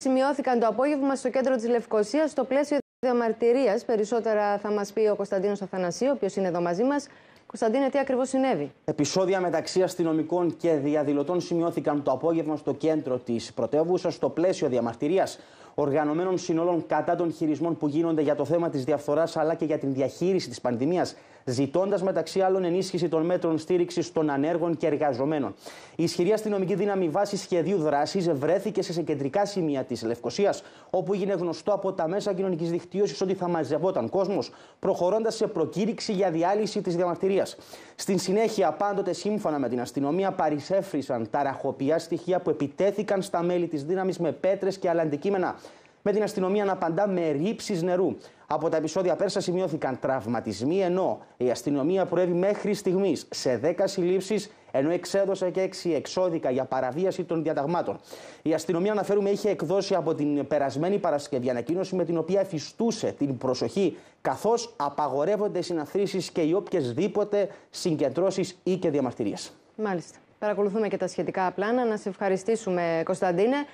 σημειώθηκαν το απόγευμα στο κέντρο της Λευκοσίας στο πλαίσιο διαμαρτυρίας. Περισσότερα θα μας πει ο Κωνσταντίνος Αθανασίου, ο οποίος είναι εδώ μαζί μας. Κωνσταντίνε, τι ακριβώς συνέβη. Επισόδια μεταξύ αστυνομικών και διαδηλωτών σημειώθηκαν το απόγευμα στο κέντρο της πρωτεύουσας, στο πλαίσιο διαμαρτυρίας οργανωμένων συνολών κατά των χειρισμών που γίνονται για το θέμα της διαφθοράς αλλά και για την διαχείριση της πανδημίας ζητώντας μεταξύ άλλων ενίσχυση των μέτρων στήριξης των ανέργων και εργαζομένων. Η ισχυρή αστυνομική δύναμη βάση σχεδίου δράσης βρέθηκε σε κεντρικά σημεία της Λευκοσίας, όπου έγινε γνωστό από τα μέσα κοινωνικής δικτύωσης ότι θα μαζευόταν κόσμος, προχωρώντας σε προκήρυξη για διάλυση της διαμαρτυρίας. Στην συνέχεια, πάντοτε σύμφωνα με την αστυνομία, παρισέφρισαν τα ραχοποιά στοιχεία που επιτέθηκαν στα μέλη της δύναμης με πέτρες και άλλα αντικείμενα. Με την αστυνομία να απαντά με ρήψεις νερού. Από τα επεισόδια πέρσα σημειώθηκαν τραυματισμοί, ενώ η αστυνομία προέβη μέχρι στιγμής σε 10 συλλήψεις, ενώ εξέδωσε και 6 εξώδικα για παραβίαση των διαταγμάτων. Η αστυνομία, αναφέρουμε, είχε εκδώσει από την περασμένη Παρασκευή ανακοίνωση με την οποία εφιστούσε την προσοχή, καθώς απαγορεύονται συναθρήσεις και οι οποιασδήποτε συγκεντρώσεις ή και διαμαρτυρίες. Μάλιστα. Παρακολουθούμε και τα σχετικά πλάνα. Να σε ευχαριστήσουμε, Κωνσταντίνε.